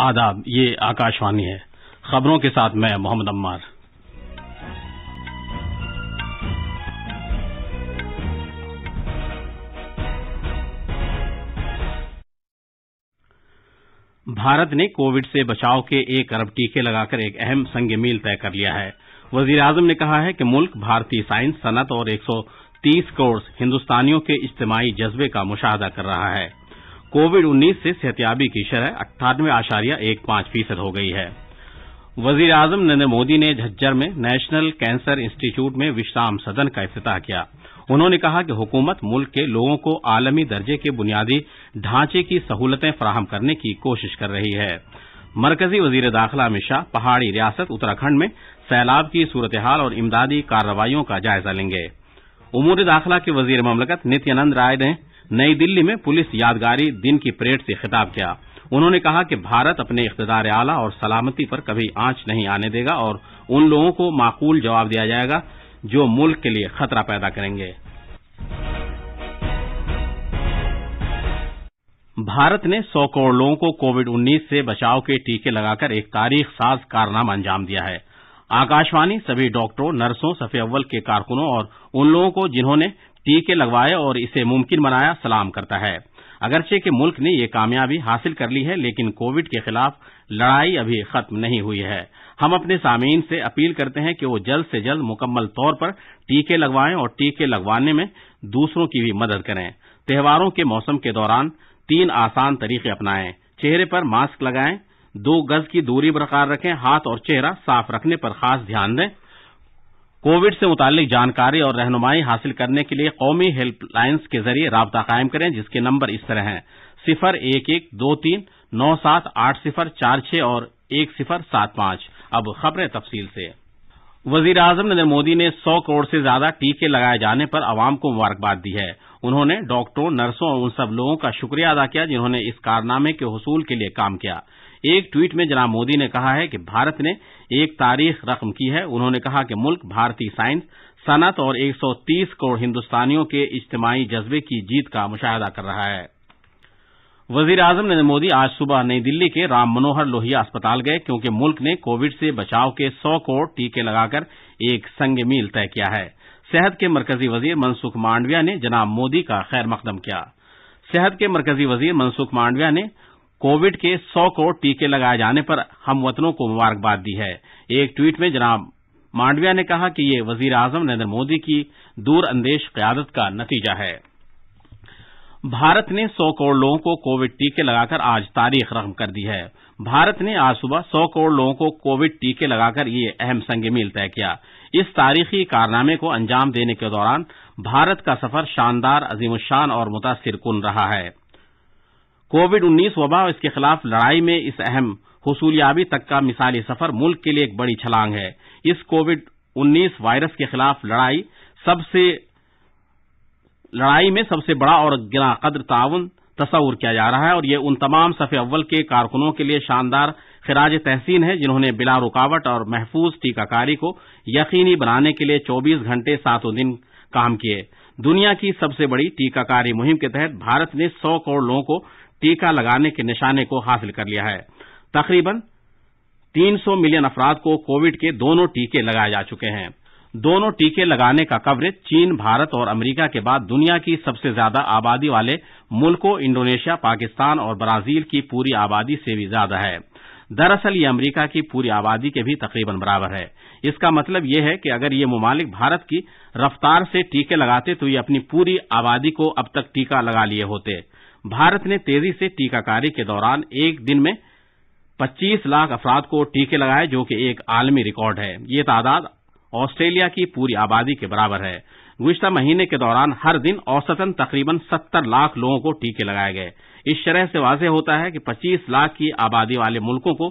आदाब ये आकाशवाणी है खबरों के साथ मैं मोहम्मद अम्मार भारत ने कोविड से बचाव के एक अरब टीके लगाकर एक अहम संग मील तय कर लिया है वजीर आजम ने कहा है कि मुल्क भारतीय साइंस सनत और 130 करोड़ हिंदुस्तानियों के इज्तमाही जज्बे का मुशाहदा कर रहा है कोविड उन्नीस से सेहतियाबी की शरह अट्ठानवे आशारिया एक पांच फीसद हो गई है वजीर आजम नरेन्द्र मोदी ने झज्जर में नेशनल कैंसर इंस्टीट्यूट में विश्राम सदन का अफ्ताह किया उन्होंने कहा कि हुकूमत मुल्क के लोगों को आलमी दर्जे के बुनियादी ढांचे की सहूलतें फराहम करने की कोशिश कर रही है मरकजी वजीर दाखिला अमित शाह पहाड़ी रियासत उत्तराखंड में सैलाब की सूरतहाल और इमदादी कार्रवाईयों का जायजा लेंगे उमूर दाखिला के वजीर ममलकत नित्यानंद राय ने नई दिल्ली में पुलिस यादगारी दिन की परेड से खिताब किया उन्होंने कहा कि भारत अपने इकतदार आला और सलामती पर कभी आंच नहीं आने देगा और उन लोगों को माकूल जवाब दिया जाएगा जो मुल्क के लिए खतरा पैदा करेंगे भारत ने 100 करोड़ लोगों को कोविड 19 से बचाव के टीके लगाकर एक तारीख साज कारनामा अंजाम दिया है आकाशवाणी सभी डॉक्टरों नर्सों सफे अव्वल के कारकुनों और उन लोगों को जिन्होंने टीके लगवाए और इसे मुमकिन बनाया सलाम करता है अगरचे के मुल्क ने ये कामयाबी हासिल कर ली है लेकिन कोविड के खिलाफ लड़ाई अभी खत्म नहीं हुई है हम अपने सामीन से अपील करते हैं कि वो जल्द से जल्द मुकम्मल तौर पर टीके लगवाएं और टीके लगवाने में दूसरों की भी मदद करें त्योहारों के मौसम के दौरान तीन आसान तरीके अपनाएं चेहरे पर मास्क लगाएं दो गज की दूरी बरकरार रखें हाथ और चेहरा साफ रखने पर खास ध्यान दें कोविड से मुतालिक जानकारी और रहनुमाई हासिल करने के लिए कौमी हेल्पलाइंस के जरिए राब्ता कायम करें जिसके नंबर इस तरह हैं सिफर एक एक दो तीन नौ सात आठ सिफर चार छह और एक सिफर सात पांच अब खबरें तफसील से वजीर आजम नरेन्द्र मोदी ने सौ करोड़ से ज्यादा टीके लगाए जाने पर आवाम को मुबारकबाद दी है उन्होंने डॉक्टरों नर्सों और उन सब लोगों का शुक्रिया अदा किया जिन्होंने इस कारनामे के हसूल के लिए काम किया एक ट्वीट में जनाब मोदी ने कहा है कि भारत ने एक तारीख रकम की है उन्होंने कहा कि मुल्क भारतीय साइंस सनत और एक सौ तीस करोड़ हिंदुस्तानियों के इज्तमाही जज्बे की जीत का मुशाहदा कर रहा है वजीर आजम नरेन्द्र मोदी आज सुबह नई दिल्ली के राम मनोहर लोहिया अस्पताल गए क्योंकि मुल्क ने कोविड से बचाव के सौ करोड़ टीके लगाकर एक संग मील तय किया है सेहत के मरकजी वजीर मनसुख मांडविया ने जनाब मोदी का खैर मकदम किया सेहत के मरकजी वजीर मनसुख मांडविया ने कोविड के सौ करोड़ टीके लगाए जाने पर हमवतनों को मुबारकबाद दी है एक ट्वीट में जनाब मांडविया ने कहा कि ये वजीर आजम नरेन्द्र मोदी की दूरअंदेश क्यादत का नतीजा है भारत ने सौ करोड़ लोगों को कोविड टीके लगाकर आज तारीख रकम कर दी है भारत ने आज सुबह सौ करोड़ लोगों को कोविड टीके लगाकर ये अहम संग मील तय किया इस तारीखी कारनामे को अंजाम देने के दौरान भारत का सफर शानदार अजीमशान और मुतासर कन रहा है कोविड उन्नीस वबा और इसके खिलाफ लड़ाई में इस अहम हसूलियाबी तक का मिसाली सफर मुल्क के लिए एक बड़ी छलांग है इस कोविड उन्नीस वायरस के खिलाफ लड़ाई में सबसे बड़ा और कदर ताउन तस्वर किया जा रहा है और ये उन तमाम सफे अव्वल के कारकुनों के लिए शानदार खिराज तहसीन है जिन्होंने बिला रूकावट और महफूज टीकाकारी को यकीनी बनाने के लिए 24 घंटे सातों दिन काम किए दुनिया की सबसे बड़ी टीकाकारी मुहिम के तहत भारत ने 100 करोड़ लोगों को टीका लगाने के निशाने को हासिल कर लिया है तकरीबन 300 मिलियन अफराद को कोविड के दोनों टीके लगाए जा चुके हैं दोनों टीके लगाने का कवरेज चीन भारत और अमरीका के बाद दुनिया की सबसे ज्यादा आबादी वाले मुल्कों इंडोनेशिया पाकिस्तान और ब्राजील की पूरी आबादी से भी ज्यादा है दरअसल ये अमरीका की पूरी आबादी के भी तकरीबन बराबर है इसका मतलब ये है कि अगर ये ममालिक भारत की रफ्तार से टीके लगाते तो ये अपनी पूरी आबादी को अब तक टीका लगा लिए होते भारत ने तेजी से टीका कार्य के दौरान एक दिन में पच्चीस लाख अफराद को टीके लगाए जो कि एक आलमी रिकॉर्ड है ये तादाद ऑस्ट्रेलिया की पूरी आबादी के बराबर है गुज्तर महीने के दौरान हर दिन औसतन तकरीबन सत्तर लाख लोगों को टीके लगाए गए इस शरह से वाजह होता है कि पच्चीस लाख की आबादी वाले मुल्कों को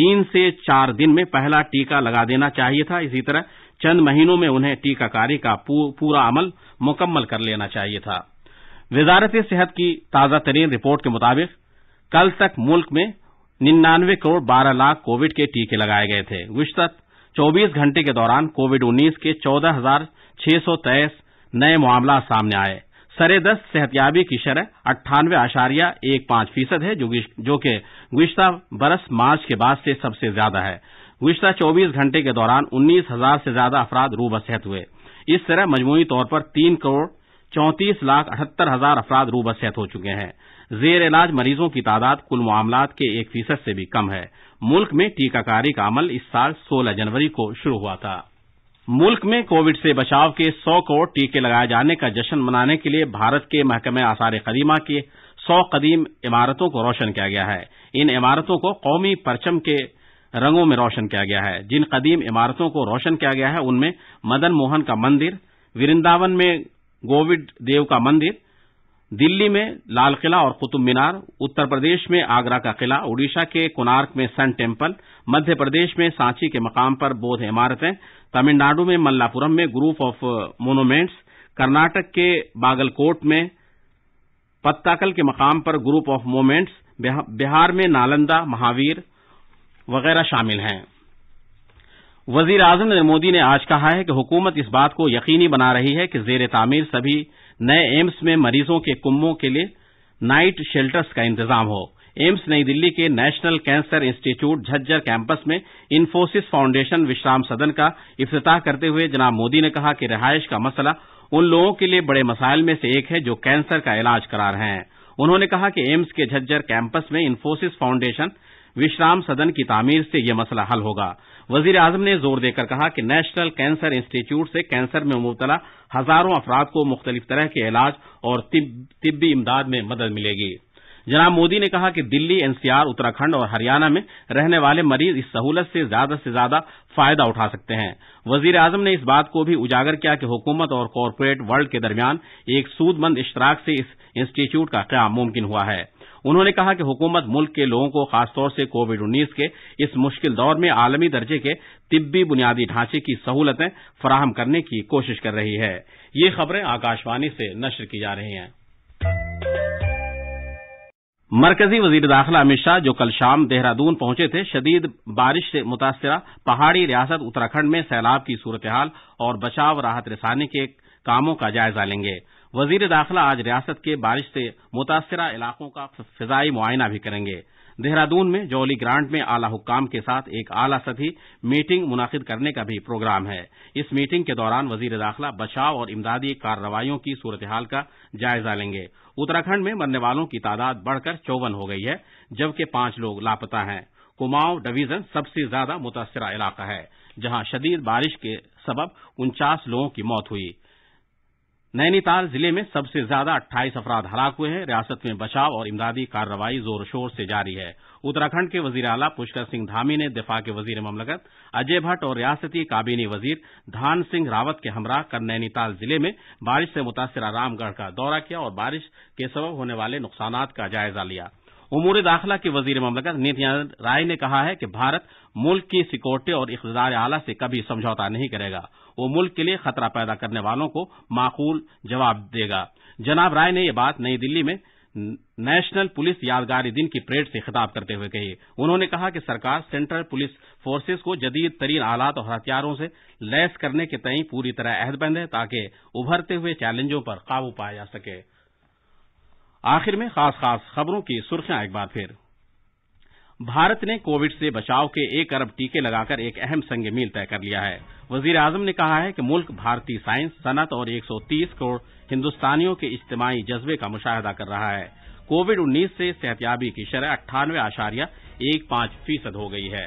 तीन से चार दिन में पहला टीका लगा देना चाहिए था इसी तरह चंद महीनों में उन्हें टीकाकारी का पूरा अमल मुकम्मल कर लेना चाहिए था वजारत सेहत की ताजा तरीन रिपोर्ट के मुताबिक कल तक मुल्क में निन्यानवे करोड़ बारह लाख कोविड के टीके लगाए गए थे गुजत चौबीस घंटे के दौरान कोविड उन्नीस के चौदह हजार छह सौ तेईस नए मामला सामने आए दस्त सेहतियाबी की शरह अट्ठानवे आशारिया एक पांच फीसद है जो कि गुजत बरस मार्च के बाद से सबसे ज्यादा है गुजत चौबीस घंटे के दौरान उन्नीस हजार से ज्यादा अफराद रूबसेहत हुए इस तरह मजमूरी तौर पर तीन करोड़ चौंतीस लाख अठहत्तर हजार अफराद रूबसेहत हो चुके हैं जेर इलाज मरीजों की तादाद कुल मामलात के एक फीसद से भी कम है मुल्क में टीकाकारी का अमल इस साल सोलह जनवरी को शुरू हुआ था मुल्क में कोविड से बचाव के सौ करोड़ टीके लगाए जाने का जश्न मनाने के लिए भारत के महकमे आसार कदीमा के सौ कदीम इमारतों को रोशन किया गया है इन इमारतों को कौमी परचम के रंगों में रोशन किया गया है जिन कदीम इमारतों को रोशन किया गया है उनमें मदन मोहन का मंदिर वृंदावन में गोविंद देव का मंदिर दिल्ली में लाल किला और कुतुब मीनार उत्तर प्रदेश में आगरा का किला ओडिशा के कोणार्क में सन टेम्पल मध्य प्रदेश में सांची के मकाम पर बौद्ध इमारतें तमिलनाडु में मल्लापुरम में ग्रुप ऑफ मोनूमेंट्स कर्नाटक के बागलकोट में पत्ताकल के मकाम पर ग्रुप ऑफ मोमेंट्स बिहार में नालंदा महावीर वगैरह शामिल हैं वजीर आजम मोदी ने आज कहा है कि हुकूमत इस बात को यकीनी बना रही है कि जेर तामीर सभी नए एम्स में मरीजों के कुंभों के लिए नाइट शेल्टर्स का इंतजाम हो एम्स नई दिल्ली के national cancer institute Jhajjar campus में इन्फोसिस फाउंडेशन विश्राम सदन का इफ्तताह करते हुए जनाब मोदी ने कहा कि रिहायश का मसला उन लोगों के लिए बड़े मसाइल में से एक है जो कैंसर का इलाज करा रहे हैं उन्होंने कहा कि एम्स के झज्जर कैंपस में इन्फोसिस फाउंडेशन विश्राम सदन की तामीर से यह मसला हल होगा वजीर आजम ने जोर देकर कहा कि नेशनल कैंसर इंस्टीट्यूट से कैंसर में मुबतला हजारों अफराद को मुख्तलिफ तरह के इलाज और तिब्बी इमदाद में मदद मिलेगी जनाब मोदी ने कहा कि दिल्ली एनसीआर उत्तराखंड और हरियाणा में रहने वाले मरीज इस सहूलत से ज्यादा से ज्यादा फायदा उठा सकते हैं वजीर आजम ने इस बात को भी उजागर किया कि हुकूमत और कॉरपोरेट वर्ल्ड के दरमियान एक सूदमंद इश्तराक से इस इंस्टीट्यूट का क्या मुमकिन हुआ है उन्होंने कहा कि हुकूमत मुल्क के लोगों को खासतौर से कोविड उन्नीस के इस मुश्किल दौर में आलमी दर्जे के तिब्बी बुनियादी ढांचे की सहूलतें फराहम करने की कोशिश कर रही है ये खबरें आकाशवाणी से नशर की जा रही हैं मरकजी वजीर दाखिला अमित शाह जो कल शाम देहरादून पहुंचे थे शदीद बारिश से मुतासर पहाड़ी रियासत उत्तराखंड में सैलाब की सूरत हाल और बचाव राहत रिसाने के कामों का जायजा लेंगे वजीर दाखिला आज रियासत के बारिश से मुतासरा इलाकों का फिजाई मुआयना भी करेंगे देहरादून में जौली ग्रांट में आला हुक्काम के साथ एक आला सतही मीटिंग मुनद करने का भी प्रोग्राम है इस मीटिंग के दौरान वजीर दाखिला बचाव और इमदादी कार्रवाईयों की सूरतहाल का जायजा लेंगे उत्तराखंड में मरने वालों की तादाद बढ़कर चौवन हो गई है जबकि पांच लोग लापता हैं कुमाऊं डिवीजन सबसे ज्यादा मुतासरा इलाका है जहां शदीद बारिश के सबब उनचास लोगों की मौत हुई है नैनीताल जिले में सबसे ज्यादा अट्ठाईस अपराध हलाक हुए हैं रियासत में बचाव और इमदादी कार्रवाई जोर शोर से जारी है उत्तराखंड के वजीर आला पुष्कर सिंह धामी ने दिफा के वजीर ममलकत अजय भट्ट और रियासती काबीनी वजीर धान सिंह रावत के हमरा कर नैनीताल जिले में बारिश से मुतासरा रामगढ़ का दौरा किया और बारिश के सबब होने वाले नुकसान का जायजा लिया उमूर दाखिला के वजीर ममलकत नित्यानंद राय ने कहा है कि भारत मुल्क की सिक्योरिटी और इकतदार आला से कभी समझौता नहीं करेगा वो मुल्क के लिए खतरा पैदा करने वालों को माकूल जवाब देगा जनाब राय ने यह बात नई दिल्ली में नेशनल पुलिस यादगारी दिन की परेड से खिताब करते हुए कही उन्होंने कहा कि सरकार सेंट्रल पुलिस फोर्सेज को जदीद तरीन आलात और हथियारों से लैस करने के तय पूरी तरह अहदबंद है ताकि उभरते हुए चैलेंजों पर काबू पाया जा सके आखिर में खास खास खबरों की सुर्खियां एक बार फिर भारत ने कोविड से बचाव के एक अरब टीके लगाकर एक अहम संग मील तय कर लिया है वजीर आजम ने कहा है कि मुल्क भारतीय साइंस सनत और 130 करोड़ हिंदुस्तानियों के इज्तमाही जज्बे का मुशाहिदा कर रहा है कोविड उन्नीस से सेहतियाबी की शरह अट्ठानवे आशार्य एक पांच फीसद हो गई है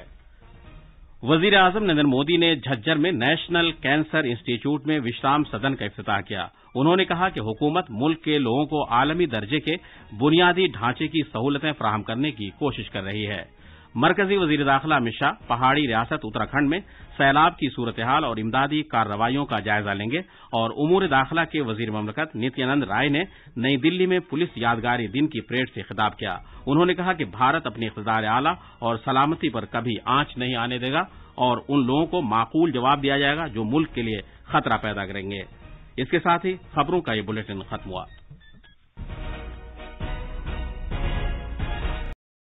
वजीर आजम नरेन्द्र मोदी ने झज्जर में नेशनल कैंसर इंस्टीट्यूट में विश्राम सदन का इफ्ताह किया उन्होंने कहा कि हुकूमत मुल्क के लोगों को आलमी दर्जे के बुनियादी ढांचे की सहूलतें फराहम करने की कोशिश कर रही है मरकजी वजीर दाखिला अमित शाह पहाड़ी रियासत उत्तराखंड में सैलाब की सूरतहाल और इमदादी कार्रवाईयों का जायजा लेंगे और उमूर दाखिला के वजीर ममलकत नित्यानंद राय ने नई दिल्ली में पुलिस यादगारी दिन की परेड से खिताब किया उन्होंने कहा कि भारत अपनी इकदार आला और सलामती पर कभी आंच नहीं आने देगा और उन लोगों को माकूल जवाब दिया जाएगा जो मुल्क के लिए खतरा पैदा करेंगे इसके साथ ही खबरों का ये बुलेटिन खत्म हुआ